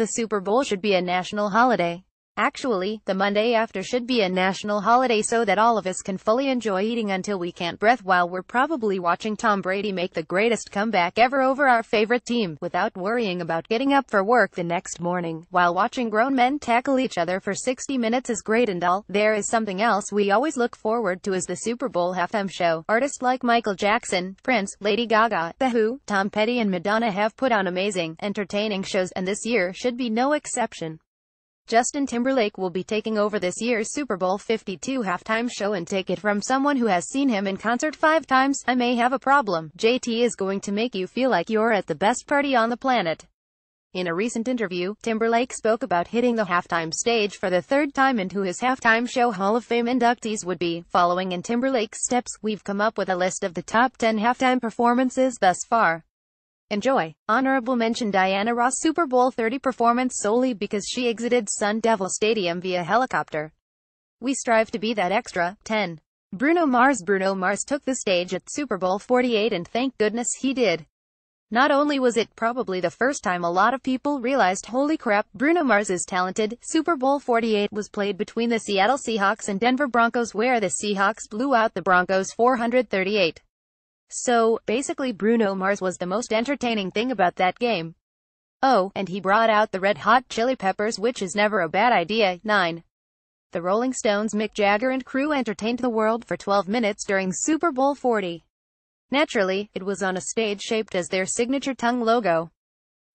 The Super Bowl should be a national holiday. Actually, the Monday after should be a national holiday so that all of us can fully enjoy eating until we can't breath while we're probably watching Tom Brady make the greatest comeback ever over our favorite team, without worrying about getting up for work the next morning, while watching grown men tackle each other for 60 minutes is great and all. There is something else we always look forward to is the Super Bowl halftime show. Artists like Michael Jackson, Prince, Lady Gaga, The Who, Tom Petty and Madonna have put on amazing, entertaining shows, and this year should be no exception. Justin Timberlake will be taking over this year's Super Bowl 52 halftime show and take it from someone who has seen him in concert five times, I may have a problem. JT is going to make you feel like you're at the best party on the planet. In a recent interview, Timberlake spoke about hitting the halftime stage for the third time and who his halftime show Hall of Fame inductees would be. Following in Timberlake's steps, we've come up with a list of the top 10 halftime performances thus far. Enjoy. Honorable mention Diana Ross Super Bowl 30 performance solely because she exited Sun Devil Stadium via helicopter. We strive to be that extra. 10. Bruno Mars Bruno Mars took the stage at Super Bowl 48 and thank goodness he did. Not only was it probably the first time a lot of people realized holy crap, Bruno Mars is talented, Super Bowl 48 was played between the Seattle Seahawks and Denver Broncos where the Seahawks blew out the Broncos 438. So, basically Bruno Mars was the most entertaining thing about that game. Oh, and he brought out the Red Hot Chili Peppers which is never a bad idea. 9. The Rolling Stones Mick Jagger and crew entertained the world for 12 minutes during Super Bowl 40. Naturally, it was on a stage shaped as their signature tongue logo.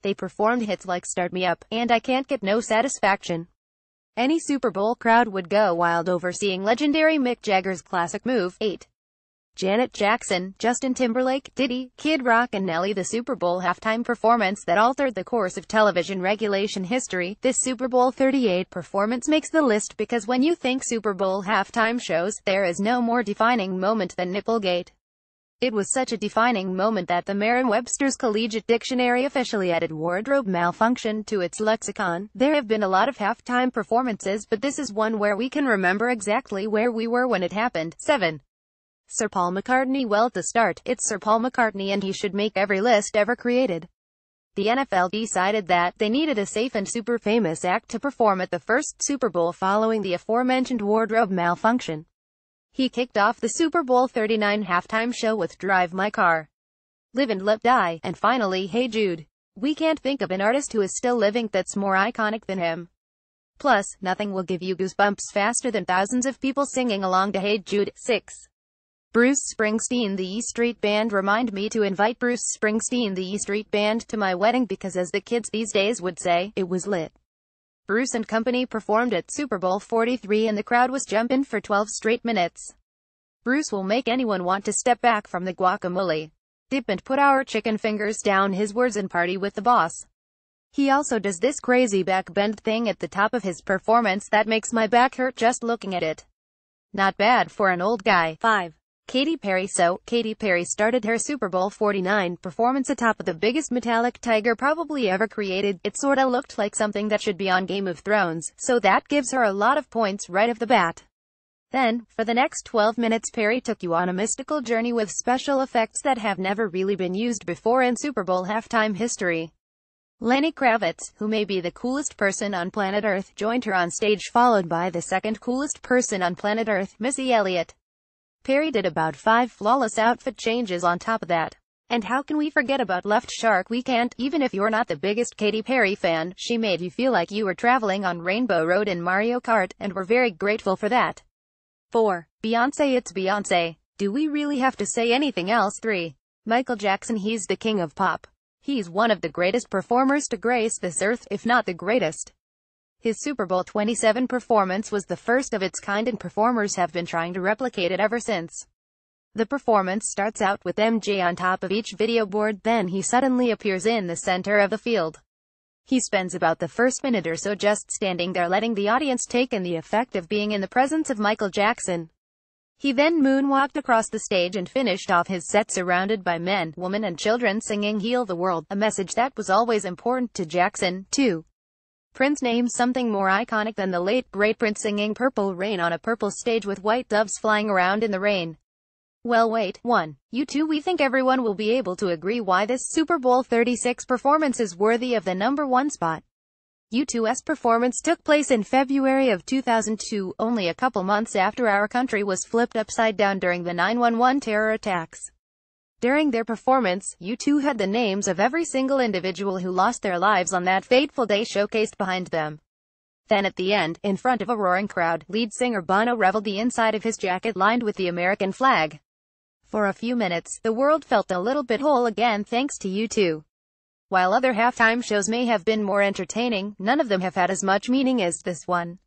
They performed hits like Start Me Up and I Can't Get No Satisfaction. Any Super Bowl crowd would go wild over seeing legendary Mick Jagger's classic move, 8. Janet Jackson, Justin Timberlake, Diddy, Kid Rock and Nelly the Super Bowl halftime performance that altered the course of television regulation history. This Super Bowl 38 performance makes the list because when you think Super Bowl halftime shows, there is no more defining moment than Nipplegate. It was such a defining moment that the Merriam-Webster's Collegiate Dictionary officially added wardrobe malfunction to its lexicon. There have been a lot of halftime performances but this is one where we can remember exactly where we were when it happened. 7. Sir Paul McCartney well to start, it's Sir Paul McCartney and he should make every list ever created. The NFL decided that they needed a safe and super famous act to perform at the first Super Bowl following the aforementioned wardrobe malfunction. He kicked off the Super Bowl 39 halftime show with Drive My Car, Live and Let Die, and finally Hey Jude. We can't think of an artist who is still living that's more iconic than him. Plus, nothing will give you goosebumps faster than thousands of people singing along to Hey Jude 6. Bruce Springsteen The E Street Band Remind me to invite Bruce Springsteen The E Street Band to my wedding because as the kids these days would say, it was lit. Bruce and company performed at Super Bowl 43 and the crowd was jumping for 12 straight minutes. Bruce will make anyone want to step back from the guacamole. Dip and put our chicken fingers down his words and party with the boss. He also does this crazy back bend thing at the top of his performance that makes my back hurt just looking at it. Not bad for an old guy. 5. Katy Perry So, Katy Perry started her Super Bowl 49 performance atop of the biggest metallic tiger probably ever created. It sorta looked like something that should be on Game of Thrones, so that gives her a lot of points right off the bat. Then, for the next 12 minutes Perry took you on a mystical journey with special effects that have never really been used before in Super Bowl halftime history. Lenny Kravitz, who may be the coolest person on planet Earth, joined her on stage followed by the second coolest person on planet Earth, Missy Elliott. Perry did about five flawless outfit changes on top of that. And how can we forget about Left Shark Weekend? Even if you're not the biggest Katy Perry fan, she made you feel like you were traveling on Rainbow Road in Mario Kart, and we're very grateful for that. 4. Beyonce It's Beyonce. Do we really have to say anything else? 3. Michael Jackson He's the king of pop. He's one of the greatest performers to grace this earth, if not the greatest. His Super Bowl 27 performance was the first of its kind and performers have been trying to replicate it ever since. The performance starts out with MJ on top of each video board then he suddenly appears in the center of the field. He spends about the first minute or so just standing there letting the audience take in the effect of being in the presence of Michael Jackson. He then moonwalked across the stage and finished off his set surrounded by men, women and children singing Heal the World, a message that was always important to Jackson, too. Prince names something more iconic than the late, great Prince singing Purple Rain on a purple stage with white doves flying around in the rain. Well wait, 1. You two we think everyone will be able to agree why this Super Bowl 36 performance is worthy of the number one spot. U2's performance took place in February of 2002, only a couple months after our country was flipped upside down during the 911 terror attacks. During their performance, U2 had the names of every single individual who lost their lives on that fateful day showcased behind them. Then at the end, in front of a roaring crowd, lead singer Bono reveled the inside of his jacket lined with the American flag. For a few minutes, the world felt a little bit whole again thanks to U2. While other halftime shows may have been more entertaining, none of them have had as much meaning as this one.